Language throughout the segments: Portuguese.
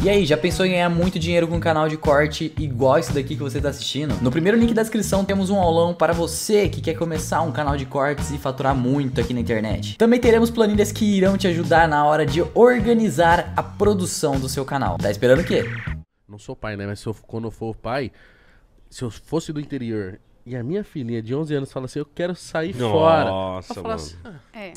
E aí, já pensou em ganhar muito dinheiro com um canal de corte igual esse daqui que você está assistindo? No primeiro link da descrição temos um aulão para você que quer começar um canal de cortes e faturar muito aqui na internet. Também teremos planilhas que irão te ajudar na hora de organizar a produção do seu canal. Tá esperando o quê? Não sou pai, né? Mas eu, quando eu for pai, se eu fosse do interior e a minha filhinha de 11 anos fala assim, eu quero sair Nossa, fora. Nossa, mano. Assim, ah, é.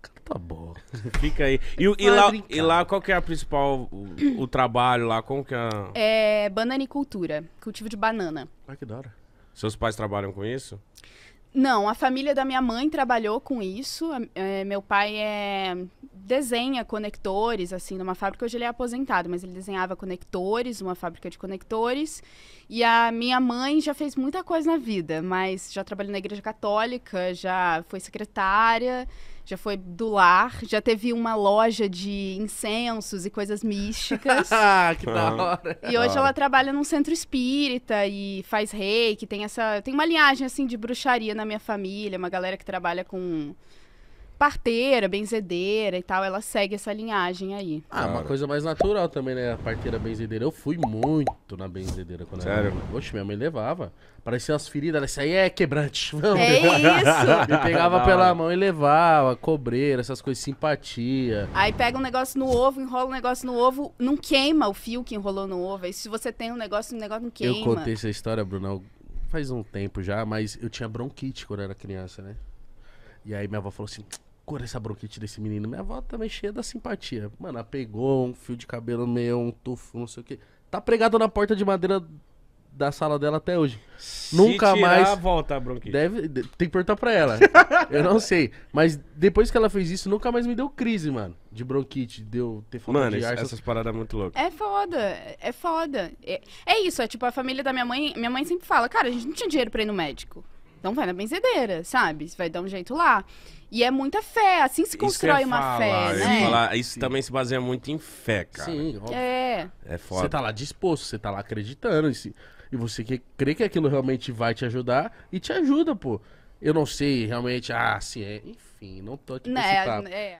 Cala tua boca. Fica aí. E, e lá, e lá, qual que é a principal, o, o trabalho lá, como que é? É bananicultura, cultivo de banana. Ai, que da hora. Seus pais trabalham com isso? Não, a família da minha mãe trabalhou com isso. É, meu pai é, desenha conectores, assim, numa fábrica. Hoje ele é aposentado, mas ele desenhava conectores, uma fábrica de conectores. E a minha mãe já fez muita coisa na vida, mas já trabalhou na igreja católica, já foi secretária, já foi do lar, já teve uma loja de incensos e coisas místicas. Ah, que da hora. E hoje ela trabalha num centro espírita e faz reiki, tem essa, tem uma linhagem assim de bruxaria na minha família, uma galera que trabalha com parteira, benzedeira e tal, ela segue essa linhagem aí. Ah, uma coisa mais natural também, né? A parteira benzedeira. Eu fui muito na benzedeira quando Sério? era. Sério? Oxe, minha mãe levava. Parecia umas feridas, ela né? isso aí é quebrante. Vamos. É isso! E pegava Não. pela mão e levava, cobreira, essas coisas, simpatia. Aí pega um negócio no ovo, enrola um negócio no ovo, não queima o fio que enrolou no ovo. Aí se você tem um negócio, o um negócio não queima. Eu contei essa história, Bruno, faz um tempo já, mas eu tinha bronquite quando eu era criança, né? E aí minha avó falou assim: cor essa bronquite desse menino? Minha avó também cheia da simpatia. Mano, ela pegou um fio de cabelo meu, um tufo, não sei o quê. Tá pregado na porta de madeira da sala dela até hoje. Se Nunca tirar, mais. volta a bronquite. Deve, tem que perguntar pra ela. eu não sei. Mas depois que ela fez isso, nunca mais me deu crise, mano. De bronquite, deu ter falado de ar. Mano, essas paradas é muito loucas. É foda, é foda. É, é isso, é tipo, a família da minha mãe, minha mãe sempre fala, cara, a gente não tinha dinheiro pra ir no médico. Então vai na benzedeira, sabe? Você vai dar um jeito lá. E é muita fé, assim se constrói uma falar, fé, né? Falar, isso Sim. também se baseia muito em fé, cara. Sim, óbvio. É. É foda. Você tá lá disposto, você tá lá acreditando. E você crê que aquilo realmente vai te ajudar e te ajuda, pô. Eu não sei realmente, ah, se é. Enfim, não tô aqui né, é.